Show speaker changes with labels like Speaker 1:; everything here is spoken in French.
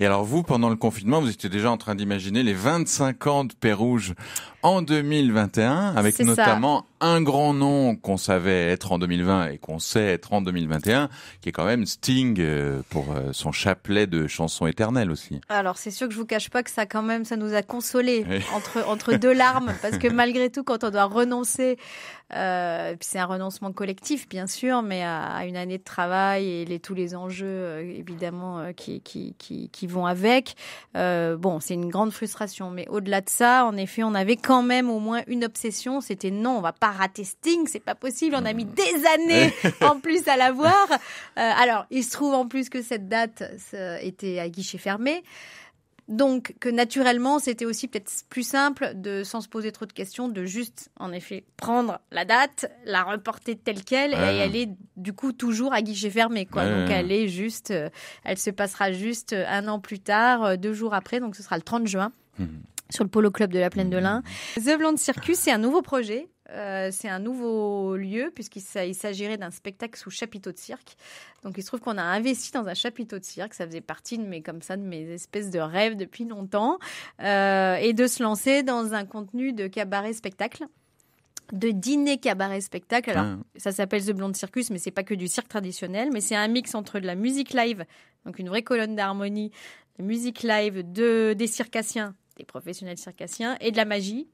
Speaker 1: Et alors vous, pendant le confinement, vous étiez déjà en train d'imaginer les 25 ans de Pérouge en 2021, avec notamment un grand nom qu'on savait être en 2020 et qu'on sait être en 2021, qui est quand même Sting euh, pour euh, son chapelet de chansons éternelles aussi.
Speaker 2: Alors c'est sûr que je vous cache pas que ça quand même ça nous a consolé entre entre deux larmes parce que malgré tout quand on doit renoncer, euh, c'est un renoncement collectif bien sûr, mais à, une année de travail et les, tous les enjeux euh, évidemment qui, qui, qui vont avec. Euh, bon, c'est une grande frustration. Mais au-delà de ça, en effet, on avait quand même au moins une obsession. C'était non, on va pas rater Sting, c'est pas possible. On a mis des années en plus à l'avoir. Euh, alors, il se trouve en plus que cette date euh, était à guichet fermé. Donc que naturellement, c'était aussi peut-être plus simple de, sans se poser trop de questions, de juste, en effet, prendre la date, la reporter telle qu'elle, et elle est du coup toujours à guichet fermé, quoi. Donc elle est juste, euh, elle se passera juste euh, un an plus tard, euh, deux jours après, donc ce sera le 30 juin. Mhm. sur le Polo Club de la Plaine de mhm. l'Ain. The Blonde Circus, c'est un nouveau projet euh, c'est un nouveau lieu puisqu'il s'agirait d'un spectacle sous chapiteau de cirque. Donc il se trouve qu'on a investi dans un chapiteau de cirque. Ça faisait partie de mes comme ça de mes espèces de rêves depuis longtemps euh, et de se lancer dans un contenu de cabaret spectacle de dîner cabaret spectacle. Alors, ça s'appelle The Blonde Circus, mais c'est pas que du cirque traditionnel, mais c'est un mix entre de la musique live, donc une vraie colonne d'harmonie, de musique live de des circassiens, des professionnels circassiens et de la magie,